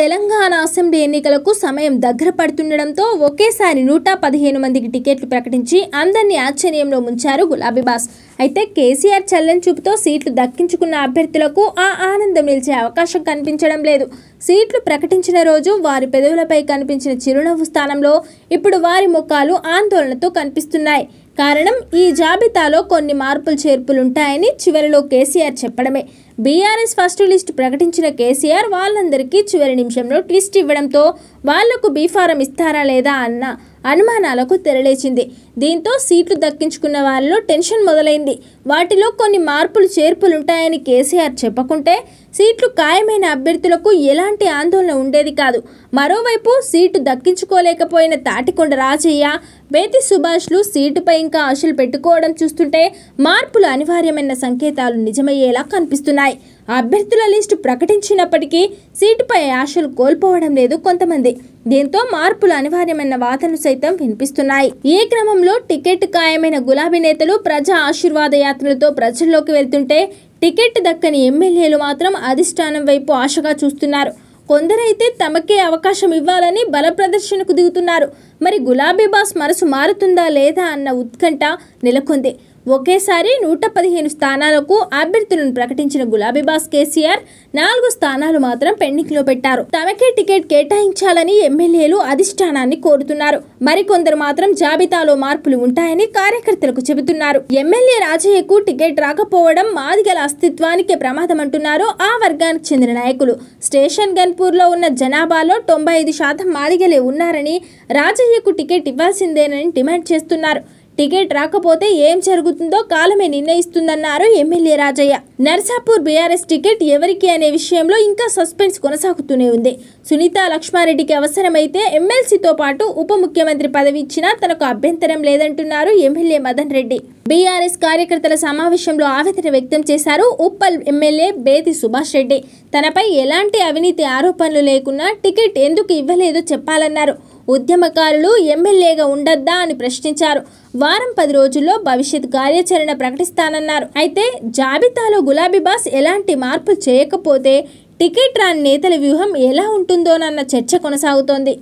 Telangana assembly ఎన్నికలకు సమయం దగ్గర పడుతుండడంతో ఒకేసారి నూట పదిహేను మందికి టికెట్లు ప్రకటించి అందరినీ ఆశ్చర్యంలో ముంచారు గులాబీబాస్ బాస్ అయితే కేసీఆర్ చల్లని చూపుతో సీట్లు దక్కించుకున్న అభ్యర్థులకు ఆ ఆనందం నిలిచే అవకాశం కనిపించడం లేదు సీట్లు ప్రకటించిన రోజు వారి పెదవులపై కనిపించిన చిరునవ్వు స్థానంలో ఇప్పుడు వారి ముఖాలు ఆందోళనతో కనిపిస్తున్నాయి కారణం ఈ జాబితాలో కొన్ని మార్పులు చేర్పులుంటాయని చివరిలో కేసీఆర్ చెప్పడమే బీఆర్ఎస్ ఫస్ట్ లిస్ట్ ప్రకటించిన కేసీఆర్ వాళ్ళందరికీ చివరి నిమిషంలో ట్విస్ట్ ఇవ్వడంతో వాళ్లకు బీఫారం ఇస్తారా లేదా అన్న అనుమానాలకు తెరలేచింది దీంతో సీట్లు దక్కించుకున్న వారిలో టెన్షన్ మొదలైంది వాటిలో కొన్ని మార్పులు చేర్పులుంటాయని కేసీఆర్ చెప్పకుంటే సీట్లు ఖాయమైన అభ్యర్థులకు ఎలాంటి ఆందోళన ఉండేది కాదు మరోవైపు సీటు దక్కించుకోలేకపోయిన తాటికొండ రాజయ్య బేతి సుభాష్లు సీటుపై ఇంకా ఆశలు పెట్టుకోవడం చూస్తుంటే మార్పులు అనివార్యమైన సంకేతాలు నిజమయ్యేలా కనిపిస్తున్నాయి ఉన్నాయి అభ్యర్థుల లిస్టు ప్రకటించినప్పటికీ సీటుపై ఆశలు కోల్పోవడం లేదు కొంతమంది దీంతో మార్పులు అనివార్యమైన వాదనలు సైతం వినిపిస్తున్నాయి ఈ క్రమంలో టికెట్ ఖాయమైన గులాబీ నేతలు ప్రజా ఆశీర్వాద యాత్రలతో ప్రజల్లోకి వెళ్తుంటే టికెట్ దక్కని ఎమ్మెల్యేలు మాత్రం అధిష్టానం వైపు ఆశగా చూస్తున్నారు కొందరైతే తమకే అవకాశం ఇవ్వాలని బల ప్రదర్శనకు దిగుతున్నారు మరి గులాబీ బాస్ మనసు మారుతుందా లేదా అన్న ఉత్కంఠ నెలకొంది ఒకేసారి నూట పదిహేను స్థానాలకు అభ్యర్థులను ప్రకటించిన గులాబీబాస్ కేసీఆర్ నాలుగు స్థానాలు మాత్రం లో పెట్టారు తమకే టికెట్ కేటాయించాలని ఎమ్మెల్యేలు అధిష్టానాన్ని కోరుతున్నారు మరికొందరు మాత్రం జాబితాలో మార్పులు ఉంటాయని కార్యకర్తలకు చెబుతున్నారు ఎమ్మెల్యే రాజయ్యకు టికెట్ రాకపోవడం మాదిగల అస్తిత్వానికి ప్రమాదమంటున్నారు ఆ వర్గానికి చెందిన నాయకులు స్టేషన్ గన్పూర్లో ఉన్న జనాభాలో తొంభై ఐదు శాతం మాదిగలే ఉన్నారని రాజయ్యకు టికెట్ ఇవ్వాల్సిందేనని డిమాండ్ చేస్తున్నారు టికెట్ రాకపోతే ఏం జరుగుతుందో కాలమే నిర్ణయిస్తుందన్నారు MLA Rajaiah Narsapur BRS ticket ఎవరికి అనే విషయంలో ఇంకా సస్పెన్స్ కొనసాగుతూనే ఉంది సునీత లక్ష్మారెడ్డికి అవసరమైతే ఎమ్మెల్సీతో పాటు ఉప ముఖ్యమంత్రి పదవి ఇచ్చినా తనకు అభ్యంతరం లేదంటున్నారు ఎమ్మెల్యే మదన్ రెడ్డి బీఆర్ఎస్ కార్యకర్తల సమావేశంలో ఆవేదన వ్యక్తం చేశారు ఉప్పల్ ఎమ్మెల్యే బేతి సుభాష్ రెడ్డి తనపై ఎలాంటి అవినీతి ఆరోపణలు లేకున్నా టికెట్ ఎందుకు ఇవ్వలేదో చెప్పాలన్నారు ఉద్యమకారులు ఎమ్మెల్యేగా ఉండొద్దా అని ప్రశ్నించారు వారం పది రోజుల్లో భవిష్యత్ కార్యాచరణ ప్రకటిస్తానన్నారు అయితే జాబితాలో గులాబీ బాస్ ఎలాంటి మార్పులు చేయకపోతే టికెట్ రాని నేతల వ్యూహం ఎలా ఉంటుందోనన్న చర్చ కొనసాగుతోంది